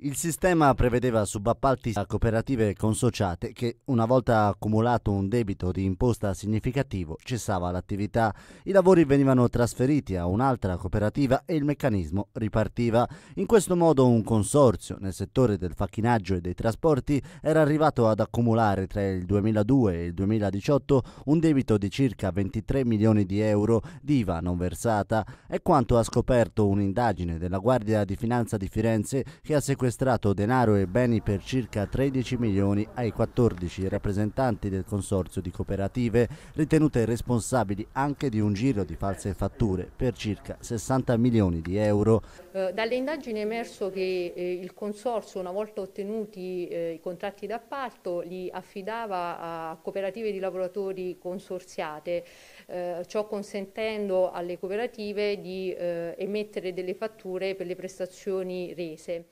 Il sistema prevedeva subappalti a cooperative consociate che, una volta accumulato un debito di imposta significativo, cessava l'attività. I lavori venivano trasferiti a un'altra cooperativa e il meccanismo ripartiva. In questo modo un consorzio nel settore del facchinaggio e dei trasporti era arrivato ad accumulare tra il 2002 e il 2018 un debito di circa 23 milioni di euro di IVA non versata. È quanto ha scoperto un'indagine della Guardia di Finanza di Firenze che ha seguito sequestrato denaro e beni per circa 13 milioni ai 14 rappresentanti del consorzio di cooperative ritenute responsabili anche di un giro di false fatture per circa 60 milioni di euro. Eh, dalle indagini è emerso che eh, il consorzio una volta ottenuti eh, i contratti d'appalto li affidava a cooperative di lavoratori consorziate, ciò consentendo alle cooperative di emettere delle fatture per le prestazioni rese.